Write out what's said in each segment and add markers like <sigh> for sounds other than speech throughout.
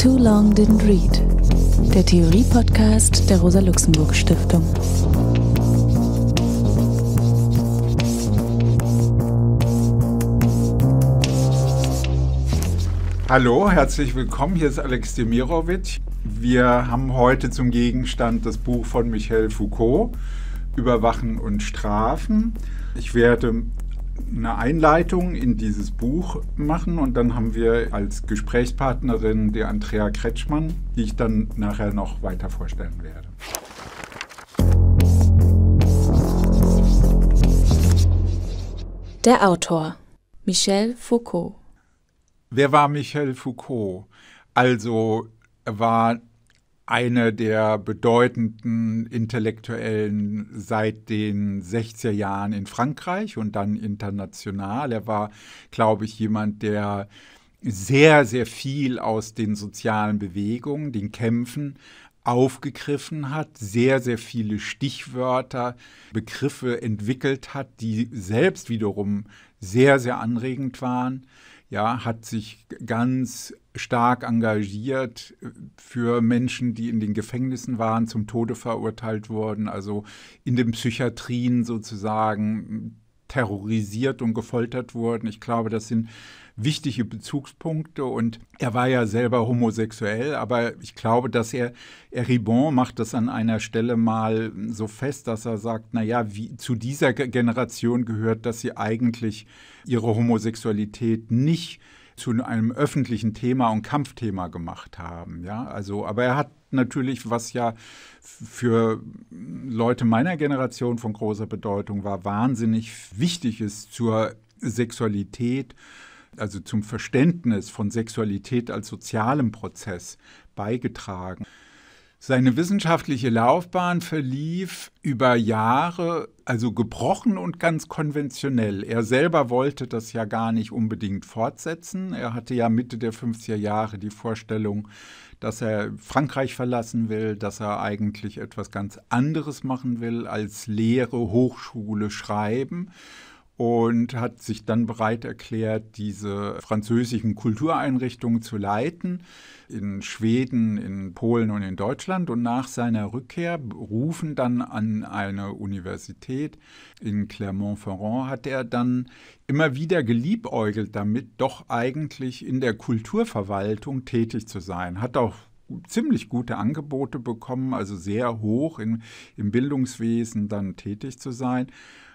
Too Long Didn't Read, der Theorie-Podcast der Rosa-Luxemburg-Stiftung. Hallo, herzlich willkommen. Hier ist Alex Demirovic. Wir haben heute zum Gegenstand das Buch von Michel Foucault, Überwachen und Strafen. Ich werde eine Einleitung in dieses Buch machen und dann haben wir als Gesprächspartnerin die Andrea Kretschmann, die ich dann nachher noch weiter vorstellen werde. Der Autor Michel Foucault. Wer war Michel Foucault? Also er war eine der bedeutenden Intellektuellen seit den 60er Jahren in Frankreich und dann international. Er war, glaube ich, jemand, der sehr, sehr viel aus den sozialen Bewegungen, den Kämpfen aufgegriffen hat, sehr, sehr viele Stichwörter, Begriffe entwickelt hat, die selbst wiederum sehr, sehr anregend waren ja, hat sich ganz stark engagiert äh, für Menschen, die in den Gefängnissen waren, zum Tode verurteilt wurden, also in den Psychiatrien sozusagen terrorisiert und gefoltert wurden. Ich glaube, das sind wichtige Bezugspunkte und er war ja selber homosexuell, aber ich glaube, dass er, er Ribon macht das an einer Stelle mal so fest, dass er sagt, naja, wie, zu dieser Generation gehört, dass sie eigentlich ihre Homosexualität nicht zu einem öffentlichen Thema und Kampfthema gemacht haben. Ja, also, aber er hat natürlich, was ja für Leute meiner Generation von großer Bedeutung war, wahnsinnig wichtig ist zur Sexualität also zum Verständnis von Sexualität als sozialem Prozess beigetragen. Seine wissenschaftliche Laufbahn verlief über Jahre, also gebrochen und ganz konventionell. Er selber wollte das ja gar nicht unbedingt fortsetzen. Er hatte ja Mitte der 50er Jahre die Vorstellung, dass er Frankreich verlassen will, dass er eigentlich etwas ganz anderes machen will als Lehre, Hochschule, Schreiben und hat sich dann bereit erklärt, diese französischen Kultureinrichtungen zu leiten in Schweden, in Polen und in Deutschland. Und nach seiner Rückkehr berufen dann an eine Universität in Clermont-Ferrand hat er dann immer wieder geliebäugelt damit, doch eigentlich in der Kulturverwaltung tätig zu sein. Hat auch ziemlich gute Angebote bekommen, also sehr hoch in, im Bildungswesen dann tätig zu sein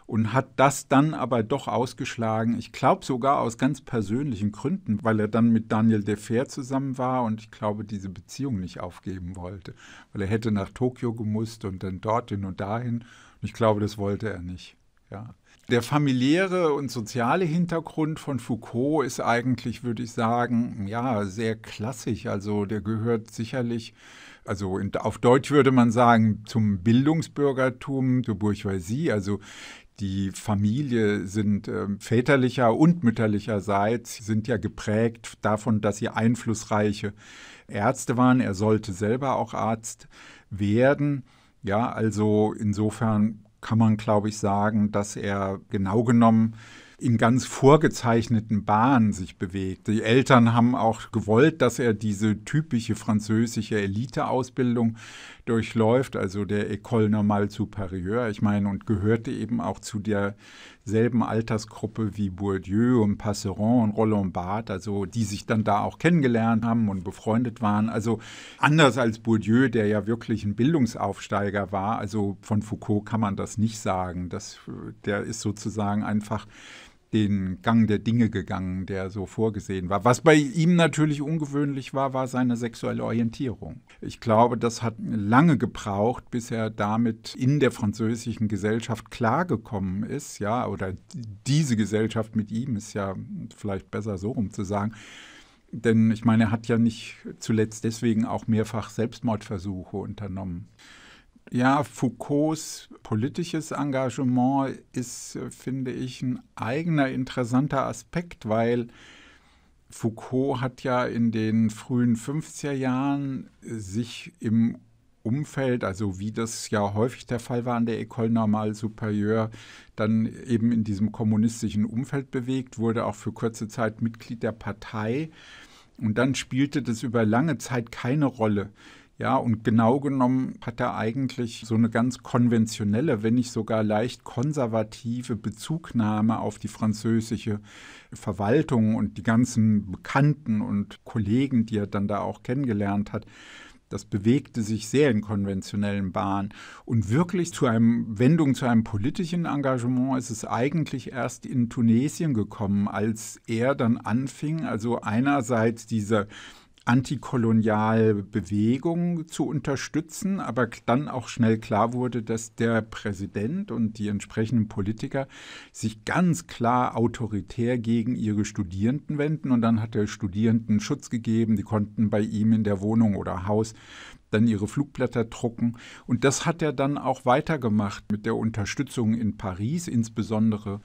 und hat das dann aber doch ausgeschlagen. Ich glaube sogar aus ganz persönlichen Gründen, weil er dann mit Daniel Defer zusammen war und ich glaube diese Beziehung nicht aufgeben wollte, weil er hätte nach Tokio gemusst und dann dorthin und dahin. Und ich glaube, das wollte er nicht. Ja. Der familiäre und soziale Hintergrund von Foucault ist eigentlich, würde ich sagen, ja, sehr klassisch. Also der gehört sicherlich, also in, auf Deutsch würde man sagen, zum Bildungsbürgertum, zur Bourgeoisie. Also die Familie sind äh, väterlicher und mütterlicherseits sind ja geprägt davon, dass sie einflussreiche Ärzte waren. Er sollte selber auch Arzt werden. Ja, also insofern kann man, glaube ich, sagen, dass er genau genommen in ganz vorgezeichneten Bahnen sich bewegt. Die Eltern haben auch gewollt, dass er diese typische französische Eliteausbildung durchläuft, also der École Normale Supérieure. Ich meine, und gehörte eben auch zu derselben Altersgruppe wie Bourdieu und Passeron und Roland Barthes, also die sich dann da auch kennengelernt haben und befreundet waren. Also anders als Bourdieu, der ja wirklich ein Bildungsaufsteiger war, also von Foucault kann man das nicht sagen. Das, äh, der ist sozusagen einfach den Gang der Dinge gegangen, der so vorgesehen war. Was bei ihm natürlich ungewöhnlich war, war seine sexuelle Orientierung. Ich glaube, das hat lange gebraucht, bis er damit in der französischen Gesellschaft klargekommen ist, ja, oder diese Gesellschaft mit ihm ist ja vielleicht besser so rum zu sagen. Denn ich meine, er hat ja nicht zuletzt deswegen auch mehrfach Selbstmordversuche unternommen. Ja, Foucaults politisches Engagement ist, äh, finde ich, ein eigener interessanter Aspekt, weil Foucault hat ja in den frühen 50er Jahren äh, sich im Umfeld, also wie das ja häufig der Fall war an der École Normale Supérieure, dann eben in diesem kommunistischen Umfeld bewegt, wurde auch für kurze Zeit Mitglied der Partei und dann spielte das über lange Zeit keine Rolle ja, und genau genommen hat er eigentlich so eine ganz konventionelle, wenn nicht sogar leicht konservative Bezugnahme auf die französische Verwaltung und die ganzen Bekannten und Kollegen, die er dann da auch kennengelernt hat. Das bewegte sich sehr in konventionellen Bahnen. Und wirklich zu einem Wendung zu einem politischen Engagement ist es eigentlich erst in Tunesien gekommen, als er dann anfing, also einerseits diese Antikolonialbewegung zu unterstützen, aber dann auch schnell klar wurde, dass der Präsident und die entsprechenden Politiker sich ganz klar autoritär gegen ihre Studierenden wenden und dann hat er Studierenden Schutz gegeben, die konnten bei ihm in der Wohnung oder Haus dann ihre Flugblätter drucken. Und das hat er dann auch weitergemacht mit der Unterstützung in Paris, insbesondere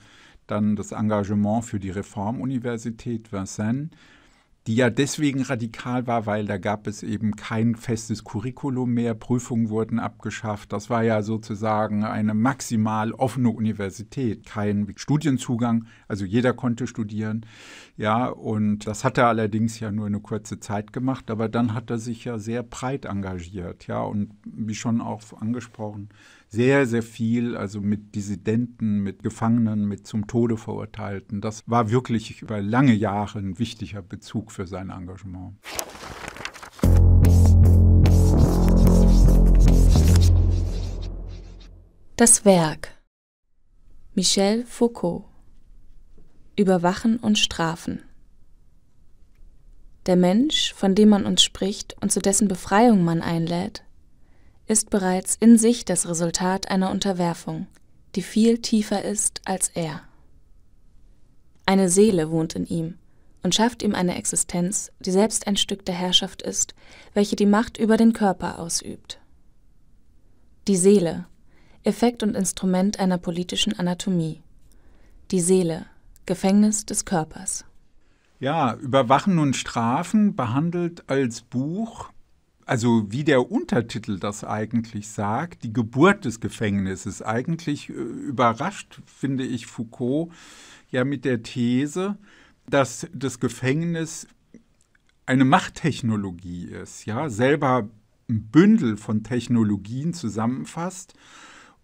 dann das Engagement für die Reformuniversität Vincennes die ja deswegen radikal war, weil da gab es eben kein festes Curriculum mehr, Prüfungen wurden abgeschafft. Das war ja sozusagen eine maximal offene Universität, kein Studienzugang, also jeder konnte studieren. Ja, und das hat er allerdings ja nur eine kurze Zeit gemacht, aber dann hat er sich ja sehr breit engagiert, ja, und wie schon auch angesprochen, sehr, sehr viel, also mit Dissidenten, mit Gefangenen, mit zum Tode verurteilten. Das war wirklich über lange Jahre ein wichtiger Bezug für sein Engagement. Das Werk Michel Foucault Überwachen und Strafen Der Mensch, von dem man uns spricht und zu dessen Befreiung man einlädt, ist bereits in sich das Resultat einer Unterwerfung, die viel tiefer ist als er. Eine Seele wohnt in ihm und schafft ihm eine Existenz, die selbst ein Stück der Herrschaft ist, welche die Macht über den Körper ausübt. Die Seele, Effekt und Instrument einer politischen Anatomie. Die Seele, Gefängnis des Körpers. Ja, Überwachen und Strafen behandelt als Buch also wie der Untertitel das eigentlich sagt, die Geburt des Gefängnisses. Eigentlich äh, überrascht, finde ich, Foucault ja mit der These, dass das Gefängnis eine Machttechnologie ist, ja, selber ein Bündel von Technologien zusammenfasst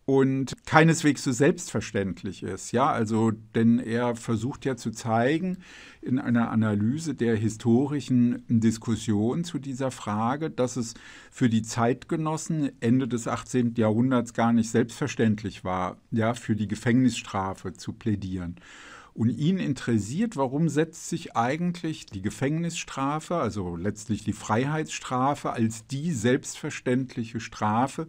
und keineswegs so selbstverständlich ist. Ja, also, denn er versucht ja zu zeigen in einer Analyse der historischen Diskussion zu dieser Frage, dass es für die Zeitgenossen Ende des 18. Jahrhunderts gar nicht selbstverständlich war, ja, für die Gefängnisstrafe zu plädieren. Und ihn interessiert, warum setzt sich eigentlich die Gefängnisstrafe, also letztlich die Freiheitsstrafe, als die selbstverständliche Strafe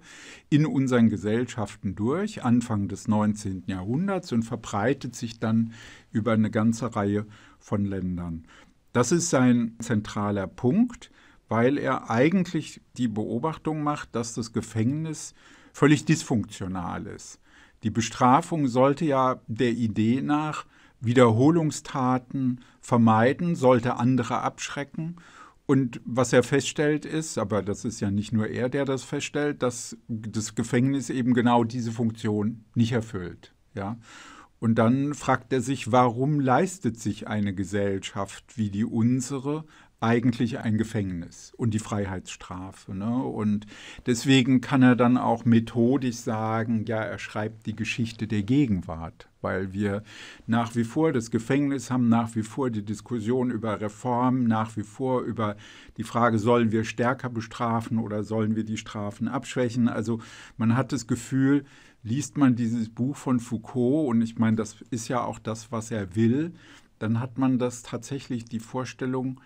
in unseren Gesellschaften durch, Anfang des 19. Jahrhunderts und verbreitet sich dann über eine ganze Reihe von Ländern. Das ist sein zentraler Punkt, weil er eigentlich die Beobachtung macht, dass das Gefängnis völlig dysfunktional ist. Die Bestrafung sollte ja der Idee nach Wiederholungstaten vermeiden, sollte andere abschrecken. Und was er feststellt ist, aber das ist ja nicht nur er, der das feststellt, dass das Gefängnis eben genau diese Funktion nicht erfüllt. Ja? Und dann fragt er sich, warum leistet sich eine Gesellschaft wie die unsere eigentlich ein Gefängnis und die Freiheitsstrafe. Ne? Und deswegen kann er dann auch methodisch sagen, ja, er schreibt die Geschichte der Gegenwart, weil wir nach wie vor das Gefängnis haben, nach wie vor die Diskussion über Reformen, nach wie vor über die Frage, sollen wir stärker bestrafen oder sollen wir die Strafen abschwächen. Also man hat das Gefühl, liest man dieses Buch von Foucault, und ich meine, das ist ja auch das, was er will, dann hat man das tatsächlich die Vorstellung,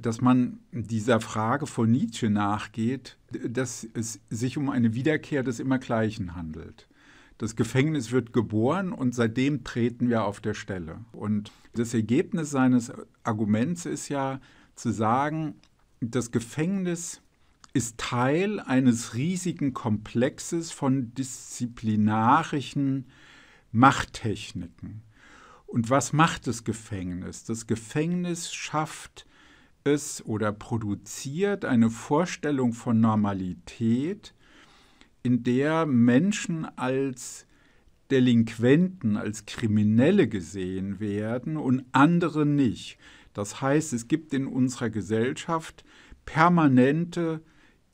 dass man dieser Frage von Nietzsche nachgeht, dass es sich um eine Wiederkehr des Immergleichen handelt. Das Gefängnis wird geboren und seitdem treten wir auf der Stelle. Und das Ergebnis seines Arguments ist ja zu sagen, das Gefängnis ist Teil eines riesigen Komplexes von disziplinarischen Machttechniken. Und was macht das Gefängnis? Das Gefängnis schafft es oder produziert eine Vorstellung von Normalität, in der Menschen als Delinquenten, als Kriminelle gesehen werden und andere nicht. Das heißt, es gibt in unserer Gesellschaft permanente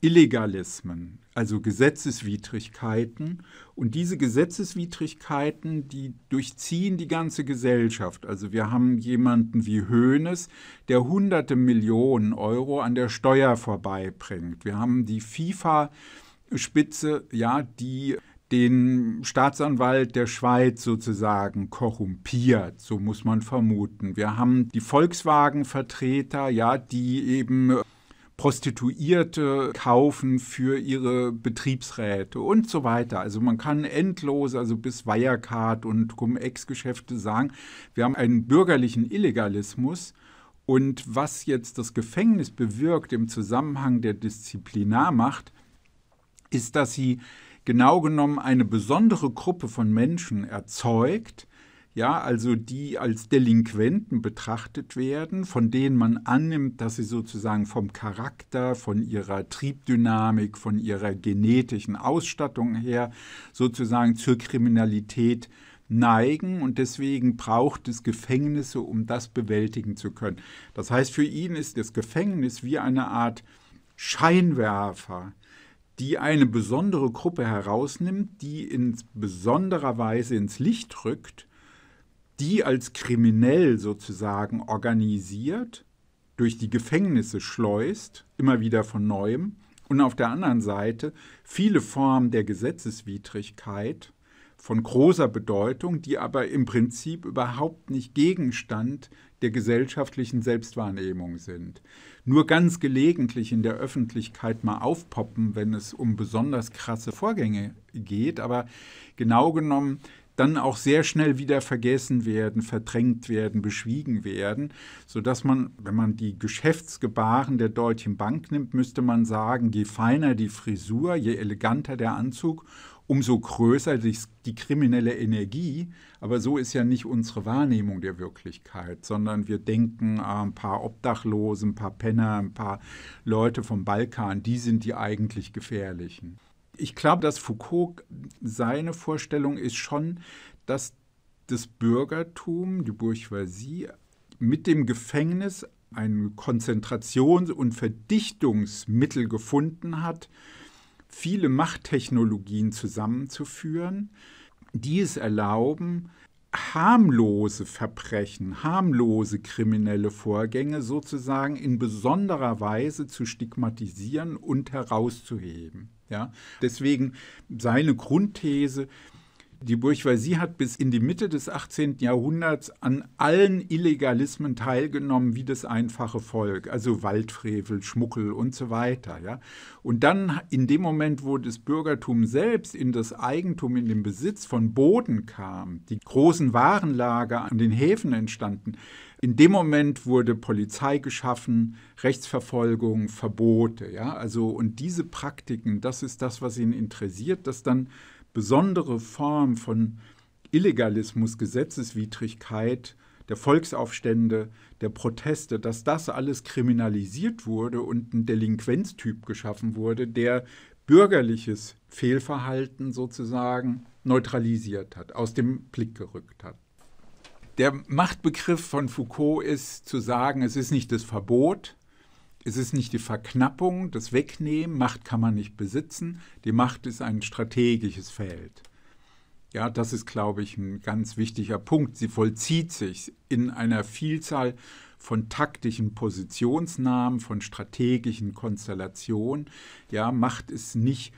Illegalismen, also Gesetzeswidrigkeiten. Und diese Gesetzeswidrigkeiten, die durchziehen die ganze Gesellschaft. Also wir haben jemanden wie Hoeneß, der hunderte Millionen Euro an der Steuer vorbeibringt. Wir haben die FIFA-Spitze, ja, die den Staatsanwalt der Schweiz sozusagen korrumpiert, so muss man vermuten. Wir haben die Volkswagen-Vertreter, ja, die eben Prostituierte kaufen für ihre Betriebsräte und so weiter. Also man kann endlos, also bis Wirecard und Cum-Ex-Geschäfte sagen, wir haben einen bürgerlichen Illegalismus. Und was jetzt das Gefängnis bewirkt im Zusammenhang der Disziplinarmacht, ist, dass sie genau genommen eine besondere Gruppe von Menschen erzeugt, ja, also die als Delinquenten betrachtet werden, von denen man annimmt, dass sie sozusagen vom Charakter, von ihrer Triebdynamik, von ihrer genetischen Ausstattung her sozusagen zur Kriminalität neigen und deswegen braucht es Gefängnisse, um das bewältigen zu können. Das heißt, für ihn ist das Gefängnis wie eine Art Scheinwerfer, die eine besondere Gruppe herausnimmt, die in besonderer Weise ins Licht rückt die als kriminell sozusagen organisiert, durch die Gefängnisse schleust, immer wieder von neuem, und auf der anderen Seite viele Formen der Gesetzeswidrigkeit von großer Bedeutung, die aber im Prinzip überhaupt nicht Gegenstand der gesellschaftlichen Selbstwahrnehmung sind. Nur ganz gelegentlich in der Öffentlichkeit mal aufpoppen, wenn es um besonders krasse Vorgänge geht, aber genau genommen dann auch sehr schnell wieder vergessen werden, verdrängt werden, beschwiegen werden, sodass man, wenn man die Geschäftsgebaren der Deutschen Bank nimmt, müsste man sagen, je feiner die Frisur, je eleganter der Anzug, umso größer die kriminelle Energie. Aber so ist ja nicht unsere Wahrnehmung der Wirklichkeit, sondern wir denken, ah, ein paar Obdachlose, ein paar Penner, ein paar Leute vom Balkan, die sind die eigentlich gefährlichen ich glaube, dass Foucault, seine Vorstellung ist schon, dass das Bürgertum, die Bourgeoisie, mit dem Gefängnis ein Konzentrations- und Verdichtungsmittel gefunden hat, viele Machttechnologien zusammenzuführen, die es erlauben, harmlose Verbrechen, harmlose kriminelle Vorgänge sozusagen in besonderer Weise zu stigmatisieren und herauszuheben. Ja? Deswegen seine Grundthese, die Bourgeoisie hat bis in die Mitte des 18. Jahrhunderts an allen Illegalismen teilgenommen, wie das einfache Volk, also Waldfrevel, Schmuckel und so weiter. Ja? Und dann in dem Moment, wo das Bürgertum selbst in das Eigentum, in den Besitz von Boden kam, die großen Warenlager an den Häfen entstanden, in dem Moment wurde Polizei geschaffen, Rechtsverfolgung, Verbote, ja, also und diese Praktiken, das ist das, was ihn interessiert, dass dann besondere Formen von Illegalismus, Gesetzeswidrigkeit, der Volksaufstände, der Proteste, dass das alles kriminalisiert wurde und ein Delinquenztyp geschaffen wurde, der bürgerliches Fehlverhalten sozusagen neutralisiert hat, aus dem Blick gerückt hat. Der Machtbegriff von Foucault ist zu sagen, es ist nicht das Verbot, es ist nicht die Verknappung, das Wegnehmen, Macht kann man nicht besitzen, die Macht ist ein strategisches Feld. Ja, das ist, glaube ich, ein ganz wichtiger Punkt. Sie vollzieht sich in einer Vielzahl von taktischen Positionsnamen, von strategischen Konstellationen. Ja, Macht ist nicht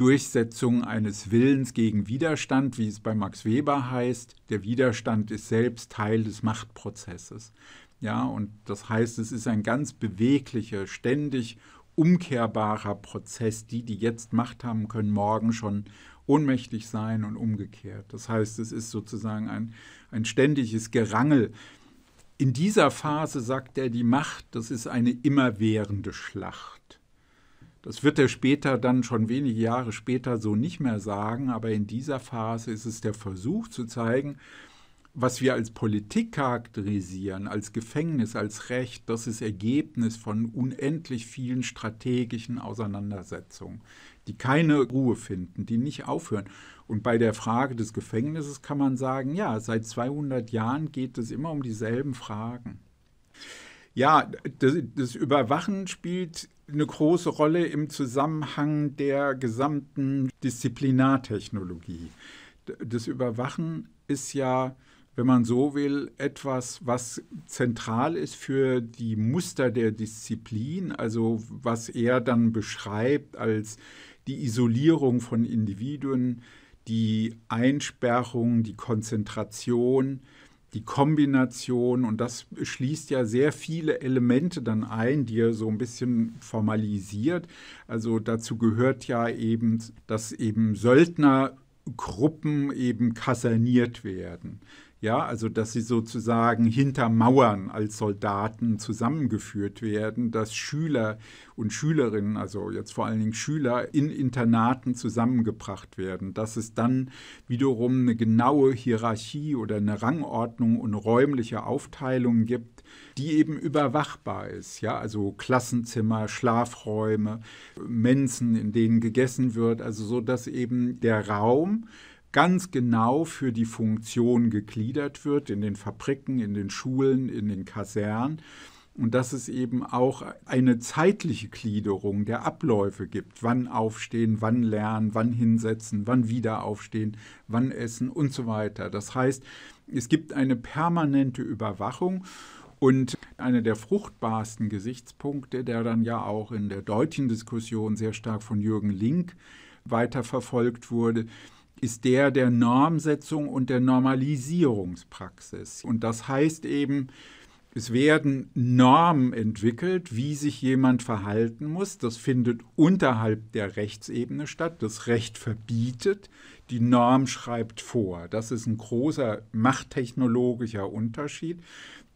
Durchsetzung eines Willens gegen Widerstand, wie es bei Max Weber heißt. Der Widerstand ist selbst Teil des Machtprozesses. Ja, und das heißt, es ist ein ganz beweglicher, ständig umkehrbarer Prozess. Die, die jetzt Macht haben, können morgen schon ohnmächtig sein und umgekehrt. Das heißt, es ist sozusagen ein, ein ständiges Gerangel. In dieser Phase sagt er, die Macht, das ist eine immerwährende Schlacht. Das wird er später dann schon wenige Jahre später so nicht mehr sagen, aber in dieser Phase ist es der Versuch zu zeigen, was wir als Politik charakterisieren, als Gefängnis, als Recht, das ist Ergebnis von unendlich vielen strategischen Auseinandersetzungen, die keine Ruhe finden, die nicht aufhören. Und bei der Frage des Gefängnisses kann man sagen, ja, seit 200 Jahren geht es immer um dieselben Fragen. Ja, das, das Überwachen spielt eine große Rolle im Zusammenhang der gesamten Disziplinartechnologie. Das Überwachen ist ja, wenn man so will, etwas, was zentral ist für die Muster der Disziplin, also was er dann beschreibt als die Isolierung von Individuen, die Einsperrung, die Konzentration, die Kombination und das schließt ja sehr viele Elemente dann ein, die er so ein bisschen formalisiert. Also dazu gehört ja eben, dass eben Söldnergruppen eben kaserniert werden. Ja, also dass sie sozusagen hinter Mauern als Soldaten zusammengeführt werden, dass Schüler und Schülerinnen, also jetzt vor allen Dingen Schüler, in Internaten zusammengebracht werden, dass es dann wiederum eine genaue Hierarchie oder eine Rangordnung und räumliche Aufteilung gibt, die eben überwachbar ist. Ja, also Klassenzimmer, Schlafräume, Mensen, in denen gegessen wird, also so, dass eben der Raum, ganz genau für die Funktion gegliedert wird, in den Fabriken, in den Schulen, in den Kasernen. Und dass es eben auch eine zeitliche Gliederung der Abläufe gibt. Wann aufstehen, wann lernen, wann hinsetzen, wann wieder aufstehen, wann essen und so weiter. Das heißt, es gibt eine permanente Überwachung. Und einer der fruchtbarsten Gesichtspunkte, der dann ja auch in der deutschen Diskussion sehr stark von Jürgen Link weiterverfolgt wurde, ist der der Normsetzung und der Normalisierungspraxis. Und das heißt eben, es werden Normen entwickelt, wie sich jemand verhalten muss. Das findet unterhalb der Rechtsebene statt. Das Recht verbietet, die Norm schreibt vor. Das ist ein großer machttechnologischer Unterschied.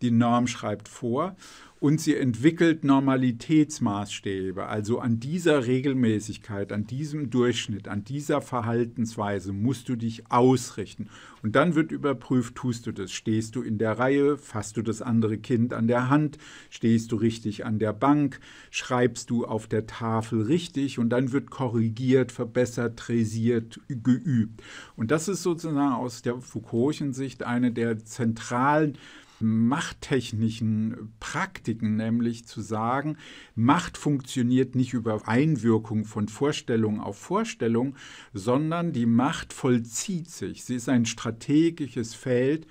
Die Norm schreibt vor und sie entwickelt Normalitätsmaßstäbe. Also an dieser Regelmäßigkeit, an diesem Durchschnitt, an dieser Verhaltensweise musst du dich ausrichten. Und dann wird überprüft, tust du das? Stehst du in der Reihe? Fasst du das andere Kind an der Hand? Stehst du richtig an der Bank? Schreibst du auf der Tafel richtig? Und dann wird korrigiert, verbessert, tresiert, geübt. Und das ist sozusagen aus der Foucault'schen Sicht eine der zentralen machttechnischen Praktiken, nämlich zu sagen, Macht funktioniert nicht über Einwirkung von Vorstellung auf Vorstellung, sondern die Macht vollzieht sich. Sie ist ein strategisches Feld,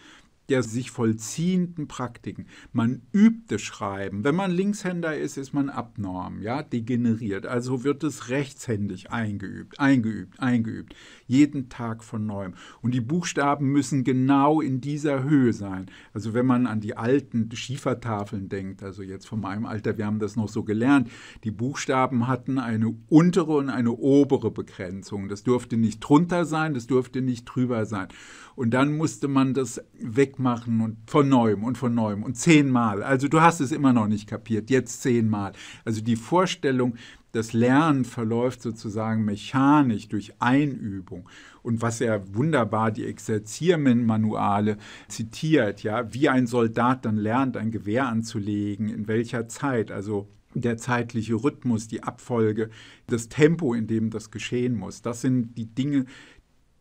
der sich vollziehenden Praktiken. Man übt das Schreiben. Wenn man Linkshänder ist, ist man abnorm, ja, degeneriert. Also wird es rechtshändig eingeübt, eingeübt, eingeübt. Jeden Tag von neuem. Und die Buchstaben müssen genau in dieser Höhe sein. Also wenn man an die alten Schiefertafeln denkt, also jetzt von meinem Alter, wir haben das noch so gelernt, die Buchstaben hatten eine untere und eine obere Begrenzung. Das durfte nicht drunter sein, das durfte nicht drüber sein. Und dann musste man das wegmachen und von neuem und von neuem und zehnmal. Also du hast es immer noch nicht kapiert, jetzt zehnmal. Also die Vorstellung, das Lernen verläuft sozusagen mechanisch durch Einübung. Und was er wunderbar die Exerziermen-Manuale zitiert, ja, wie ein Soldat dann lernt, ein Gewehr anzulegen, in welcher Zeit, also der zeitliche Rhythmus, die Abfolge, das Tempo, in dem das geschehen muss. Das sind die Dinge,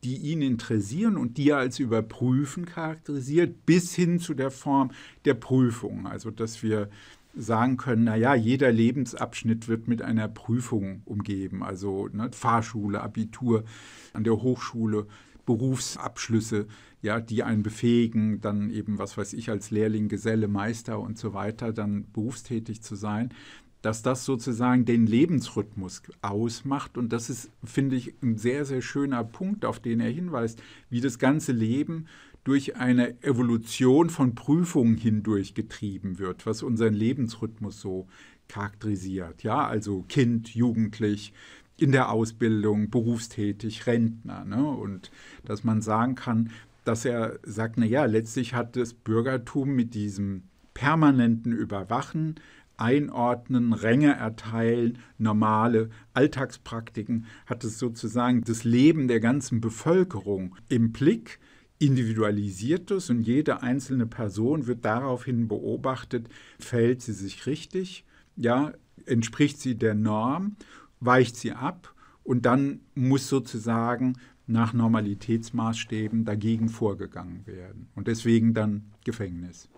die ihn interessieren und die er als Überprüfen charakterisiert, bis hin zu der Form der Prüfung. Also dass wir sagen können, naja, jeder Lebensabschnitt wird mit einer Prüfung umgeben. Also ne, Fahrschule, Abitur, an der Hochschule, Berufsabschlüsse, ja, die einen befähigen, dann eben, was weiß ich, als Lehrling, Geselle, Meister und so weiter, dann berufstätig zu sein dass das sozusagen den Lebensrhythmus ausmacht. Und das ist, finde ich, ein sehr, sehr schöner Punkt, auf den er hinweist, wie das ganze Leben durch eine Evolution von Prüfungen hindurch getrieben wird, was unseren Lebensrhythmus so charakterisiert. Ja, also Kind, Jugendlich, in der Ausbildung, berufstätig, Rentner. Ne? Und dass man sagen kann, dass er sagt, naja, letztlich hat das Bürgertum mit diesem permanenten Überwachen einordnen, Ränge erteilen, normale Alltagspraktiken, hat es sozusagen das Leben der ganzen Bevölkerung im Blick, individualisiert es und jede einzelne Person wird daraufhin beobachtet, verhält sie sich richtig, ja, entspricht sie der Norm, weicht sie ab und dann muss sozusagen nach Normalitätsmaßstäben dagegen vorgegangen werden und deswegen dann Gefängnis.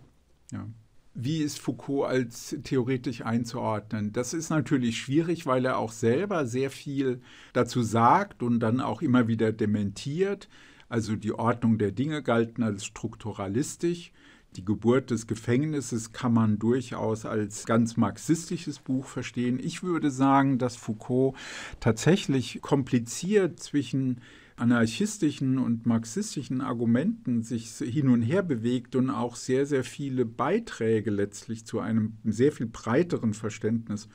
Ja wie ist Foucault als theoretisch einzuordnen? Das ist natürlich schwierig, weil er auch selber sehr viel dazu sagt und dann auch immer wieder dementiert. Also die Ordnung der Dinge galten als strukturalistisch. Die Geburt des Gefängnisses kann man durchaus als ganz marxistisches Buch verstehen. Ich würde sagen, dass Foucault tatsächlich kompliziert zwischen anarchistischen und marxistischen Argumenten sich hin und her bewegt und auch sehr, sehr viele Beiträge letztlich zu einem sehr viel breiteren Verständnis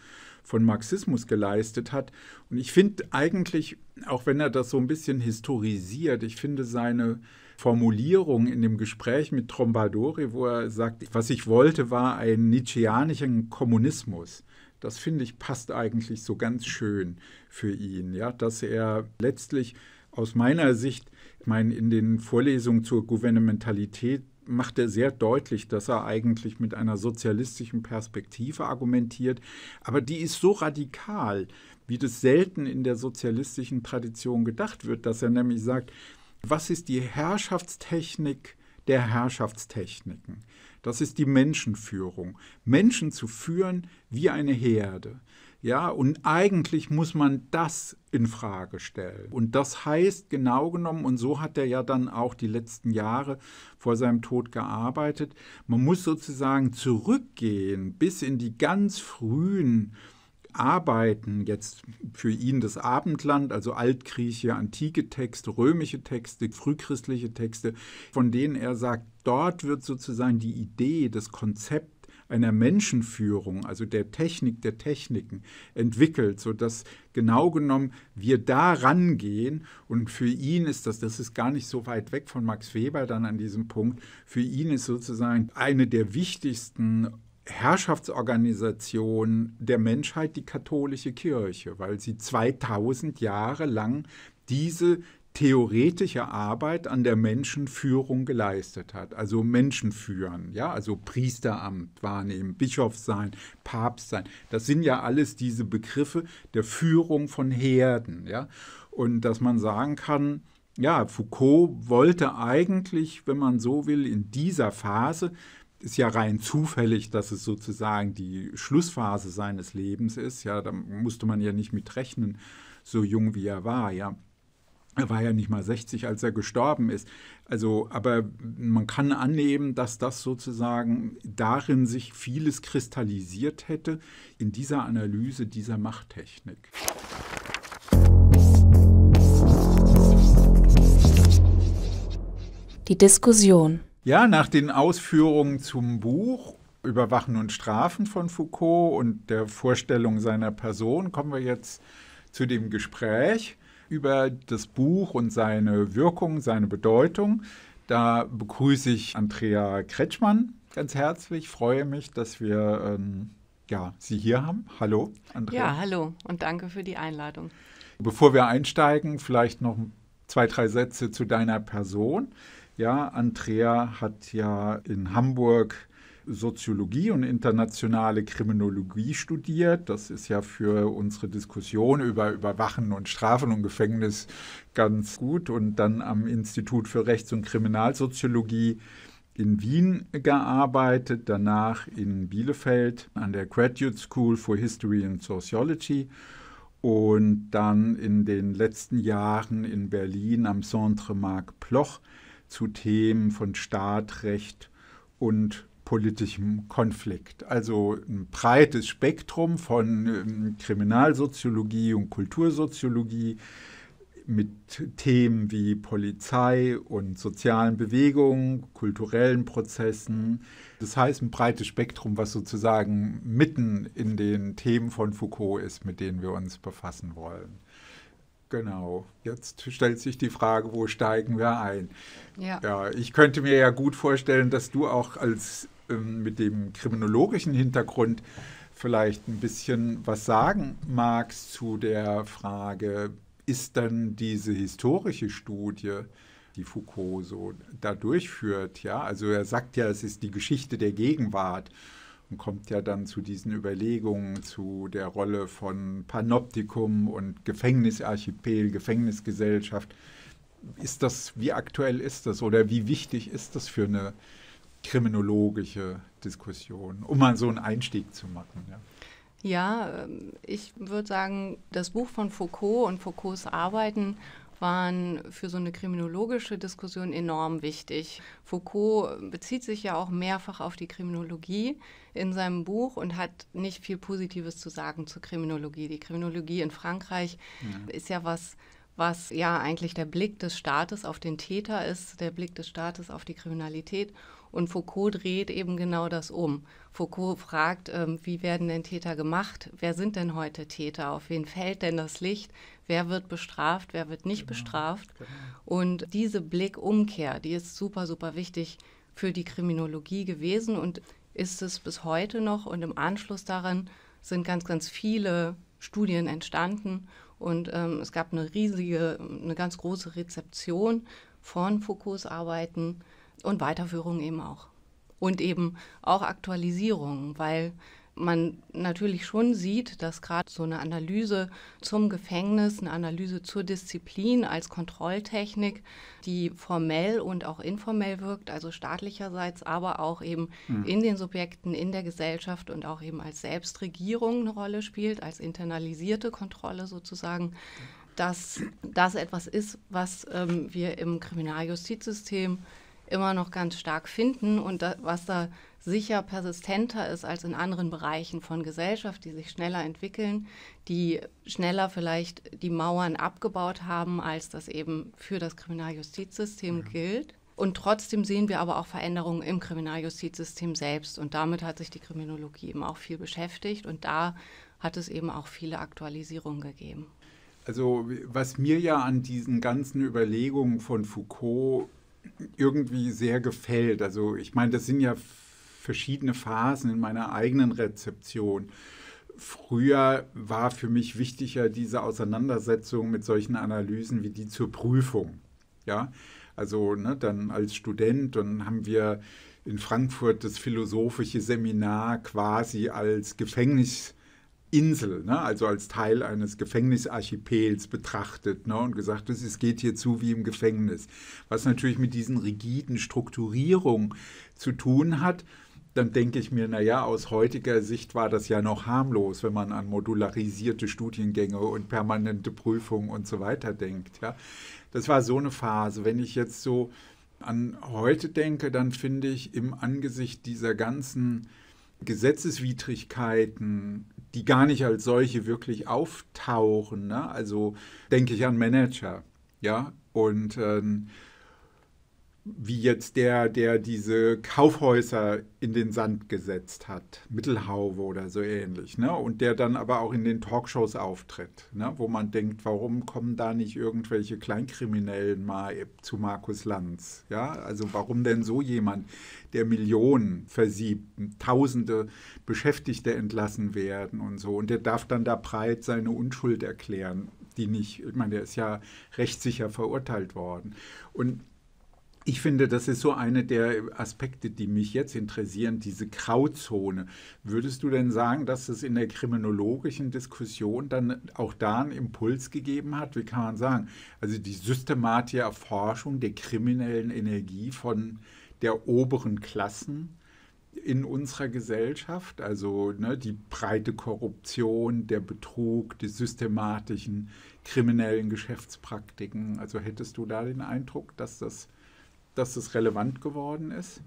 von Marxismus geleistet hat. Und ich finde eigentlich, auch wenn er das so ein bisschen historisiert, ich finde seine Formulierung in dem Gespräch mit Trombadori, wo er sagt, was ich wollte, war einen nietzscheanischen Kommunismus. Das finde ich passt eigentlich so ganz schön für ihn, ja, dass er letztlich aus meiner Sicht, ich meine, in den Vorlesungen zur Gouvernementalität macht er sehr deutlich, dass er eigentlich mit einer sozialistischen Perspektive argumentiert, aber die ist so radikal, wie das selten in der sozialistischen Tradition gedacht wird, dass er nämlich sagt, was ist die Herrschaftstechnik der Herrschaftstechniken? Das ist die Menschenführung. Menschen zu führen wie eine Herde. Ja, und eigentlich muss man das in Frage stellen. Und das heißt genau genommen, und so hat er ja dann auch die letzten Jahre vor seinem Tod gearbeitet, man muss sozusagen zurückgehen bis in die ganz frühen Arbeiten, jetzt für ihn das Abendland, also altgriechische, antike Texte, römische Texte, frühchristliche Texte, von denen er sagt, dort wird sozusagen die Idee, das Konzept einer Menschenführung, also der Technik der Techniken entwickelt, sodass genau genommen wir da rangehen und für ihn ist das, das ist gar nicht so weit weg von Max Weber dann an diesem Punkt, für ihn ist sozusagen eine der wichtigsten Herrschaftsorganisation der Menschheit die katholische Kirche, weil sie 2000 Jahre lang diese theoretische Arbeit an der Menschenführung geleistet hat. Also Menschen führen, ja, also Priesteramt wahrnehmen, Bischof sein, Papst sein. Das sind ja alles diese Begriffe der Führung von Herden, ja. Und dass man sagen kann, ja, Foucault wollte eigentlich, wenn man so will, in dieser Phase, ist ja rein zufällig, dass es sozusagen die Schlussphase seines Lebens ist, ja, da musste man ja nicht mit rechnen, so jung wie er war, ja er war ja nicht mal 60, als er gestorben ist. Also, aber man kann annehmen, dass das sozusagen darin sich vieles kristallisiert hätte, in dieser Analyse dieser Machttechnik. Die Diskussion. Ja, nach den Ausführungen zum Buch Überwachen und Strafen von Foucault und der Vorstellung seiner Person kommen wir jetzt zu dem Gespräch über das Buch und seine Wirkung, seine Bedeutung. Da begrüße ich Andrea Kretschmann ganz herzlich. Freue mich, dass wir ähm, ja, Sie hier haben. Hallo, Andrea. Ja, hallo und danke für die Einladung. Bevor wir einsteigen, vielleicht noch zwei, drei Sätze zu deiner Person. Ja, Andrea hat ja in Hamburg Soziologie und internationale Kriminologie studiert. Das ist ja für unsere Diskussion über Überwachen und Strafen und Gefängnis ganz gut. Und dann am Institut für Rechts- und Kriminalsoziologie in Wien gearbeitet, danach in Bielefeld an der Graduate School for History and Sociology und dann in den letzten Jahren in Berlin am Centre Marc Ploch zu Themen von Staat, Recht und politischem Konflikt. Also ein breites Spektrum von ähm, Kriminalsoziologie und Kultursoziologie mit Themen wie Polizei und sozialen Bewegungen, kulturellen Prozessen. Das heißt, ein breites Spektrum, was sozusagen mitten in den Themen von Foucault ist, mit denen wir uns befassen wollen. Genau. Jetzt stellt sich die Frage, wo steigen wir ein? Ja. ja. ich könnte mir ja gut vorstellen, dass du auch als ähm, mit dem kriminologischen Hintergrund vielleicht ein bisschen was sagen magst zu der Frage, ist dann diese historische Studie, die Foucault so da durchführt, ja, also er sagt ja, es ist die Geschichte der Gegenwart und kommt ja dann zu diesen Überlegungen zu der Rolle von Panoptikum und Gefängnisarchipel, Gefängnisgesellschaft. Ist das, wie aktuell ist das oder wie wichtig ist das für eine kriminologische Diskussion, um mal so einen Einstieg zu machen. Ja. Ja, ähm, ich würde sagen, das Buch von Foucault und Foucaults Arbeiten waren für so eine kriminologische Diskussion enorm wichtig. Foucault bezieht sich ja auch mehrfach auf die Kriminologie in seinem Buch und hat nicht viel Positives zu sagen zur Kriminologie. Die Kriminologie in Frankreich ja. ist ja was, was ja eigentlich der Blick des Staates auf den Täter ist, der Blick des Staates auf die Kriminalität. Und Foucault dreht eben genau das um. Foucault fragt, ähm, wie werden denn Täter gemacht? Wer sind denn heute Täter? Auf wen fällt denn das Licht? Wer wird bestraft? Wer wird nicht genau. bestraft? Genau. Und diese Blickumkehr, die ist super, super wichtig für die Kriminologie gewesen und ist es bis heute noch. Und im Anschluss daran sind ganz, ganz viele Studien entstanden und ähm, es gab eine riesige, eine ganz große Rezeption von Foucaults Arbeiten und Weiterführung eben auch. Und eben auch Aktualisierung, weil man natürlich schon sieht, dass gerade so eine Analyse zum Gefängnis, eine Analyse zur Disziplin als Kontrolltechnik, die formell und auch informell wirkt, also staatlicherseits, aber auch eben mhm. in den Subjekten, in der Gesellschaft und auch eben als Selbstregierung eine Rolle spielt, als internalisierte Kontrolle sozusagen, dass das etwas ist, was ähm, wir im Kriminaljustizsystem immer noch ganz stark finden und da, was da sicher persistenter ist als in anderen Bereichen von Gesellschaft, die sich schneller entwickeln, die schneller vielleicht die Mauern abgebaut haben, als das eben für das Kriminaljustizsystem ja. gilt. Und trotzdem sehen wir aber auch Veränderungen im Kriminaljustizsystem selbst. Und damit hat sich die Kriminologie eben auch viel beschäftigt. Und da hat es eben auch viele Aktualisierungen gegeben. Also was mir ja an diesen ganzen Überlegungen von Foucault irgendwie sehr gefällt. Also ich meine, das sind ja verschiedene Phasen in meiner eigenen Rezeption. Früher war für mich wichtiger diese Auseinandersetzung mit solchen Analysen wie die zur Prüfung. Ja, also ne, dann als Student, dann haben wir in Frankfurt das philosophische Seminar quasi als Gefängnis Insel, ne, also als Teil eines Gefängnisarchipels betrachtet ne, und gesagt, es geht hier zu wie im Gefängnis. Was natürlich mit diesen rigiden Strukturierungen zu tun hat, dann denke ich mir, naja, aus heutiger Sicht war das ja noch harmlos, wenn man an modularisierte Studiengänge und permanente Prüfungen und so weiter denkt. Ja. Das war so eine Phase. Wenn ich jetzt so an heute denke, dann finde ich im Angesicht dieser ganzen Gesetzeswidrigkeiten, die gar nicht als solche wirklich auftauchen. Ne? Also denke ich an Manager, ja, und ähm, wie jetzt der, der diese Kaufhäuser in den Sand gesetzt hat, Mittelhaube oder so ähnlich, ne? und der dann aber auch in den Talkshows auftritt, ne? wo man denkt, warum kommen da nicht irgendwelche Kleinkriminellen mal zu Markus Lanz? Ja? Also warum denn so jemand, der Millionen versiebt, Tausende Beschäftigte entlassen werden und so, und der darf dann da breit seine Unschuld erklären, die nicht, ich meine, der ist ja rechtssicher verurteilt worden. Und ich finde, das ist so eine der Aspekte, die mich jetzt interessieren, diese Grauzone. Würdest du denn sagen, dass es in der kriminologischen Diskussion dann auch da einen Impuls gegeben hat? Wie kann man sagen? Also die systematische Erforschung der kriminellen Energie von der oberen Klassen in unserer Gesellschaft, also ne, die breite Korruption, der Betrug, die systematischen kriminellen Geschäftspraktiken. Also hättest du da den Eindruck, dass das dass es relevant geworden ist?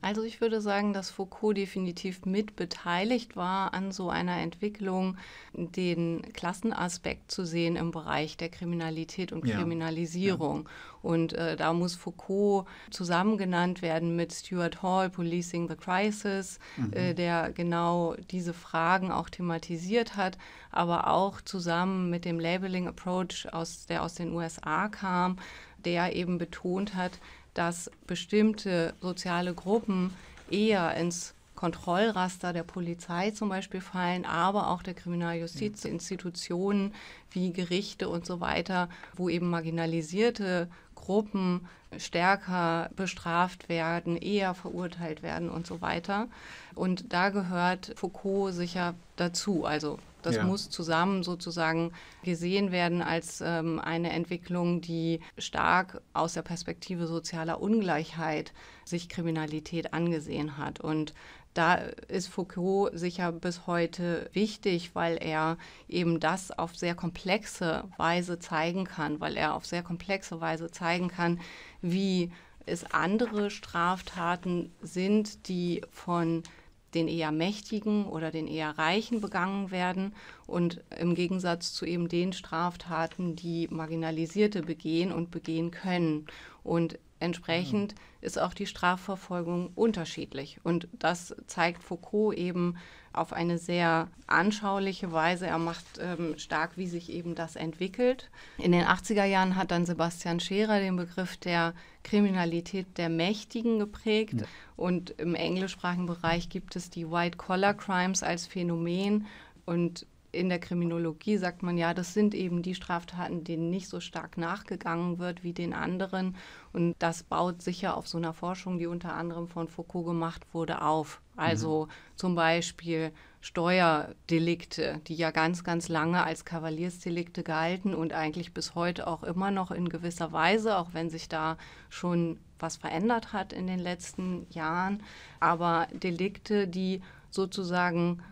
Also ich würde sagen, dass Foucault definitiv mit beteiligt war an so einer Entwicklung, den Klassenaspekt zu sehen im Bereich der Kriminalität und ja. Kriminalisierung. Ja. Und äh, da muss Foucault zusammengenannt werden mit Stuart Hall, Policing the Crisis, mhm. äh, der genau diese Fragen auch thematisiert hat, aber auch zusammen mit dem Labeling Approach, aus, der aus den USA kam, der eben betont hat, dass bestimmte soziale Gruppen eher ins Kontrollraster der Polizei zum Beispiel fallen, aber auch der Kriminaljustiz, Institutionen wie Gerichte und so weiter, wo eben marginalisierte Gruppen stärker bestraft werden, eher verurteilt werden und so weiter. Und da gehört Foucault sicher dazu. Also das ja. muss zusammen sozusagen gesehen werden als ähm, eine Entwicklung, die stark aus der Perspektive sozialer Ungleichheit sich Kriminalität angesehen hat. Und da ist Foucault sicher bis heute wichtig, weil er eben das auf sehr komplexe Weise zeigen kann, weil er auf sehr komplexe Weise zeigen kann, wie es andere Straftaten sind, die von den eher Mächtigen oder den eher Reichen begangen werden und im Gegensatz zu eben den Straftaten, die Marginalisierte begehen und begehen können. Und entsprechend mhm ist auch die Strafverfolgung unterschiedlich. Und das zeigt Foucault eben auf eine sehr anschauliche Weise. Er macht ähm, stark, wie sich eben das entwickelt. In den 80er Jahren hat dann Sebastian Scherer den Begriff der Kriminalität der Mächtigen geprägt. Ja. Und im englischsprachigen Bereich gibt es die White-Collar-Crimes als Phänomen. Und in der Kriminologie sagt man ja, das sind eben die Straftaten, denen nicht so stark nachgegangen wird wie den anderen. Und das baut sicher auf so einer Forschung, die unter anderem von Foucault gemacht wurde, auf. Also mhm. zum Beispiel Steuerdelikte, die ja ganz, ganz lange als Kavaliersdelikte galten und eigentlich bis heute auch immer noch in gewisser Weise, auch wenn sich da schon was verändert hat in den letzten Jahren. Aber Delikte, die sozusagen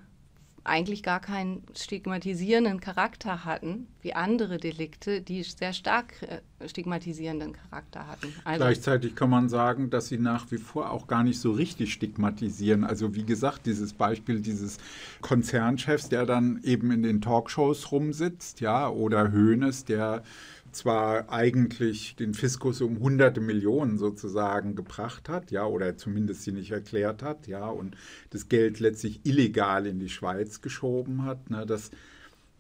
eigentlich gar keinen stigmatisierenden Charakter hatten, wie andere Delikte, die sehr stark äh, stigmatisierenden Charakter hatten. Also Gleichzeitig kann man sagen, dass sie nach wie vor auch gar nicht so richtig stigmatisieren. Also wie gesagt, dieses Beispiel dieses Konzernchefs, der dann eben in den Talkshows rumsitzt, ja, oder Höhnes, der zwar eigentlich den Fiskus um hunderte Millionen sozusagen gebracht hat, ja, oder zumindest sie nicht erklärt hat, ja, und das Geld letztlich illegal in die Schweiz geschoben hat, ne, dass,